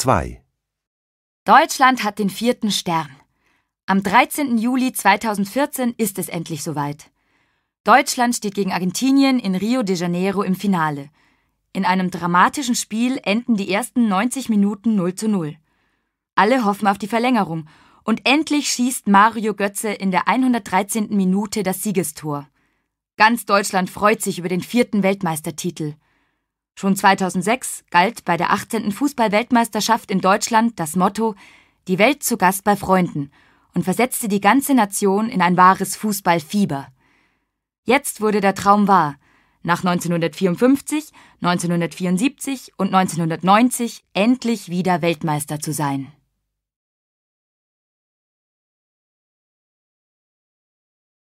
2 Deutschland hat den vierten Stern. Am 13. Juli 2014 ist es endlich soweit. Deutschland steht gegen Argentinien in Rio de Janeiro im Finale. In einem dramatischen Spiel enden die ersten 90 Minuten 0 zu 0. Alle hoffen auf die Verlängerung und endlich schießt Mario Götze in der 113. Minute das Siegestor. Ganz Deutschland freut sich über den vierten Weltmeistertitel. Schon 2006 galt bei der 18. Fußball-Weltmeisterschaft in Deutschland das Motto Die Welt zu Gast bei Freunden und versetzte die ganze Nation in ein wahres Fußballfieber. Jetzt wurde der Traum wahr. Nach 1954, 1974 und 1990 endlich wieder Weltmeister zu sein.